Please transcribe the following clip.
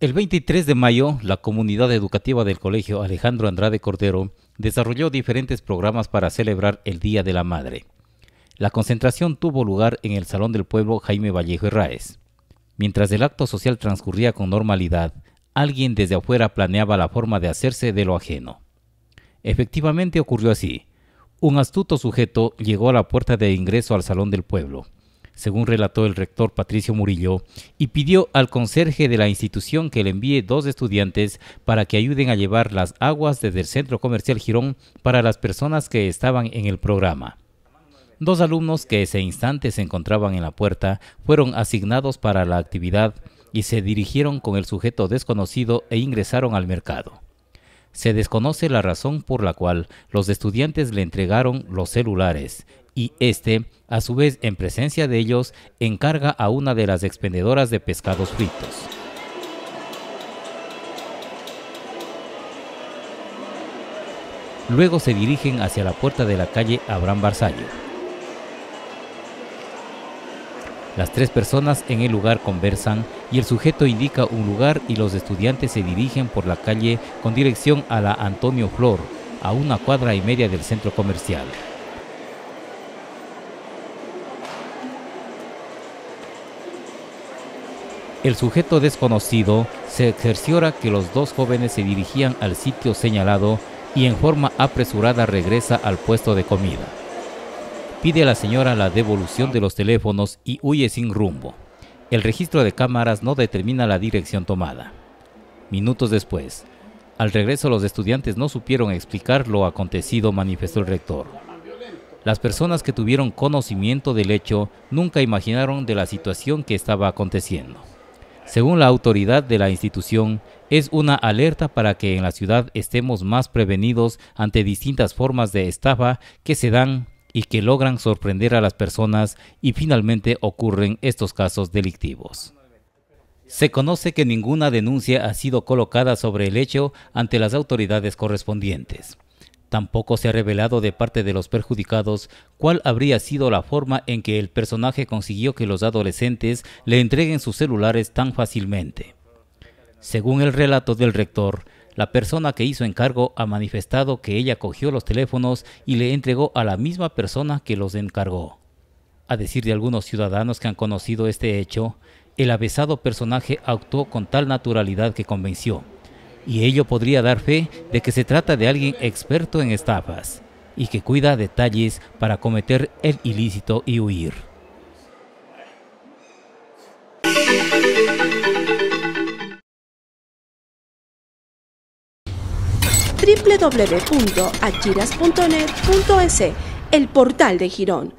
El 23 de mayo, la comunidad educativa del Colegio Alejandro Andrade Cordero desarrolló diferentes programas para celebrar el Día de la Madre. La concentración tuvo lugar en el Salón del Pueblo Jaime Vallejo Herráez. Mientras el acto social transcurría con normalidad, alguien desde afuera planeaba la forma de hacerse de lo ajeno. Efectivamente ocurrió así. Un astuto sujeto llegó a la puerta de ingreso al Salón del Pueblo según relató el rector Patricio Murillo, y pidió al conserje de la institución que le envíe dos estudiantes para que ayuden a llevar las aguas desde el centro comercial Girón para las personas que estaban en el programa. Dos alumnos que ese instante se encontraban en la puerta fueron asignados para la actividad y se dirigieron con el sujeto desconocido e ingresaron al mercado. Se desconoce la razón por la cual los estudiantes le entregaron los celulares y este, a su vez en presencia de ellos, encarga a una de las expendedoras de pescados fritos. Luego se dirigen hacia la puerta de la calle Abraham Barzallo. Las tres personas en el lugar conversan y el sujeto indica un lugar y los estudiantes se dirigen por la calle con dirección a la Antonio Flor, a una cuadra y media del centro comercial. El sujeto desconocido se cerciora que los dos jóvenes se dirigían al sitio señalado y en forma apresurada regresa al puesto de comida. Pide a la señora la devolución de los teléfonos y huye sin rumbo. El registro de cámaras no determina la dirección tomada. Minutos después, al regreso los estudiantes no supieron explicar lo acontecido, manifestó el rector. Las personas que tuvieron conocimiento del hecho nunca imaginaron de la situación que estaba aconteciendo. Según la autoridad de la institución, es una alerta para que en la ciudad estemos más prevenidos ante distintas formas de estafa que se dan y que logran sorprender a las personas y finalmente ocurren estos casos delictivos. Se conoce que ninguna denuncia ha sido colocada sobre el hecho ante las autoridades correspondientes. Tampoco se ha revelado de parte de los perjudicados cuál habría sido la forma en que el personaje consiguió que los adolescentes le entreguen sus celulares tan fácilmente. Según el relato del rector, la persona que hizo encargo ha manifestado que ella cogió los teléfonos y le entregó a la misma persona que los encargó. A decir de algunos ciudadanos que han conocido este hecho, el avesado personaje actuó con tal naturalidad que convenció y ello podría dar fe de que se trata de alguien experto en estafas y que cuida detalles para cometer el ilícito y huir. www.achiras.net.es, el portal de Girón.